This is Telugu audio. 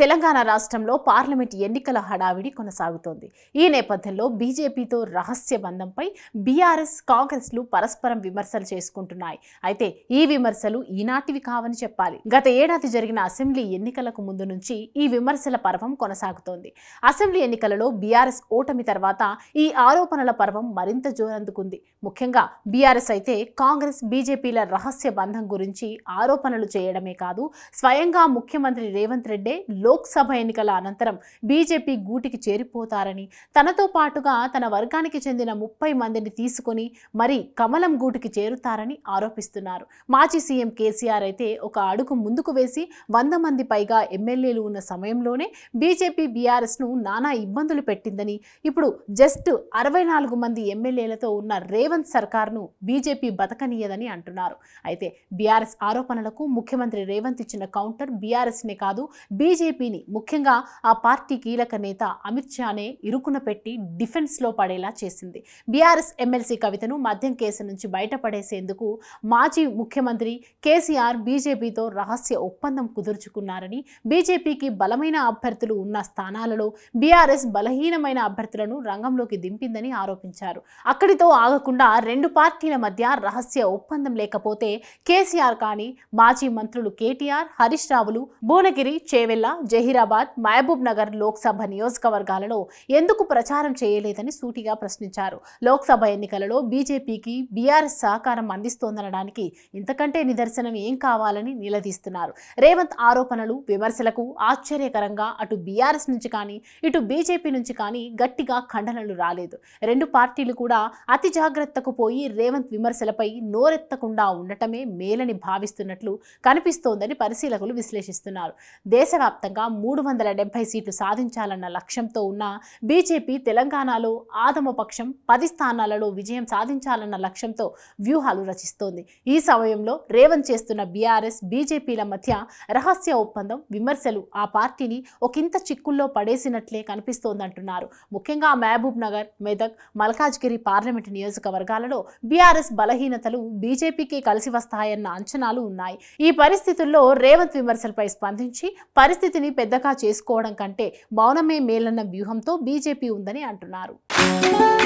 తెలంగాణ రాష్ట్రంలో పార్లమెంట్ ఎన్నికల హడావిడి కొనసాగుతోంది ఈ నేపథ్యంలో బీజేపీతో రహస్య బంధంపై బీఆర్ఎస్ కాంగ్రెస్లు పరస్పరం విమర్శలు చేసుకుంటున్నాయి అయితే ఈ విమర్శలు ఈనాటివి కావని చెప్పాలి గత ఏడాది జరిగిన అసెంబ్లీ ఎన్నికలకు ముందు నుంచి ఈ విమర్శల పర్వం కొనసాగుతోంది అసెంబ్లీ ఎన్నికలలో బీఆర్ఎస్ ఓటమి తర్వాత ఈ ఆరోపణల పర్వం మరింత జోరందుకుంది ముఖ్యంగా బీఆర్ఎస్ అయితే కాంగ్రెస్ బీజేపీల రహస్య బంధం గురించి ఆరోపణలు చేయడమే కాదు స్వయంగా ముఖ్యమంత్రి రేవంత్ రెడ్డే లో లోక్సభ ఎన్నికల అనంతరం బీజేపీ గూటికి చేరిపోతారని తనతో పాటుగా తన వర్గానికి చెందిన ముప్పై మందిని తీసుకొని మరి కమలం గూటికి చేరుతారని ఆరోపిస్తున్నారు మాజీ సీఎం కేసీఆర్ అయితే ఒక అడుగు ముందుకు వేసి వంద మంది పైగా ఎమ్మెల్యేలు ఉన్న సమయంలోనే బీజేపీ బీఆర్ఎస్ను నానా ఇబ్బందులు పెట్టిందని ఇప్పుడు జస్ట్ అరవై నాలుగు మంది ఎమ్మెల్యేలతో ఉన్న రేవంత్ సర్కార్ను బీజేపీ బతకనీయదని అంటున్నారు అయితే బీఆర్ఎస్ ఆరోపణలకు ముఖ్యమంత్రి రేవంత్ ఇచ్చిన కౌంటర్ బీఆర్ఎస్నే కాదు బీజేపీ బీజేపీని ముఖ్యంగా ఆ పార్టీ కీలక నేత అమిత్ షానే ఇరుకున పెట్టి డిఫెన్స్లో పడేలా చేసింది బీఆర్ఎస్ ఎమ్మెల్సీ కవితను మద్యం కేసు నుంచి బయటపడేసేందుకు మాజీ ముఖ్యమంత్రి కేసీఆర్ బీజేపీతో రహస్య ఒప్పందం కుదుర్చుకున్నారని బీజేపీకి బలమైన అభ్యర్థులు ఉన్న స్థానాలలో బీఆర్ఎస్ బలహీనమైన అభ్యర్థులను రంగంలోకి దింపిందని ఆరోపించారు అక్కడితో ఆగకుండా రెండు పార్టీల మధ్య రహస్య ఒప్పందం లేకపోతే కేసీఆర్ కానీ మాజీ మంత్రులు కేటీఆర్ హరీష్ రావులు భువనగిరి చేవెల్ల జహీరాబాద్ మహబూబ్ నగర్ లోక్సభ నియోజకవర్గాలలో ఎందుకు ప్రచారం చేయలేదని సూటిగా ప్రశ్నించారు లోక్సభ ఎన్నికలలో బీజేపీకి బీఆర్ఎస్ సహకారం అందిస్తోందనడానికి ఇంతకంటే నిదర్శనం ఏం కావాలని నిలదీస్తున్నారు రేవంత్ ఆరోపణలు విమర్శలకు ఆశ్చర్యకరంగా అటు బీఆర్ఎస్ నుంచి కానీ ఇటు బీజేపీ నుంచి కానీ గట్టిగా ఖండనలు రాలేదు రెండు పార్టీలు కూడా అతి జాగ్రత్తకు పోయి రేవంత్ విమర్శలపై నోరెత్తకుండా ఉండటమే మేలని భావిస్తున్నట్లు కనిపిస్తోందని పరిశీలకులు విశ్లేషిస్తున్నారు దేశవ్యాప్తంగా ఖచ్చితంగా మూడు వందల డెబ్బై సీట్లు సాధించాలన్న లక్ష్యంతో ఉన్న బీజేపీ తెలంగాణలో ఆదమపక్షం పది స్థానాలలో విజయం సాధించాలన్న లక్ష్యంతో వ్యూహాలు రచిస్తోంది ఈ సమయంలో రేవంత్ చేస్తున్న బీఆర్ఎస్ బీజేపీల మధ్య రహస్య ఒప్పందం విమర్శలు ఆ పార్టీని ఒకంత చిక్కుల్లో పడేసినట్లే కనిపిస్తోందంటున్నారు ముఖ్యంగా మహబూబ్ నగర్ మెదక్ మల్కాజ్గిరి పార్లమెంటు నియోజకవర్గాలలో బీఆర్ఎస్ బలహీనతలు బీజేపీకి కలిసి వస్తాయన్న అంచనాలు ఉన్నాయి ఈ పరిస్థితుల్లో రేవంత్ విమర్శలపై స్పందించి పరిస్థితిని సమస్యని పెద్దగా చేసుకోవడం కంటే మౌనమే మేలన్న వ్యూహంతో బీజేపీ ఉందని అంటున్నారు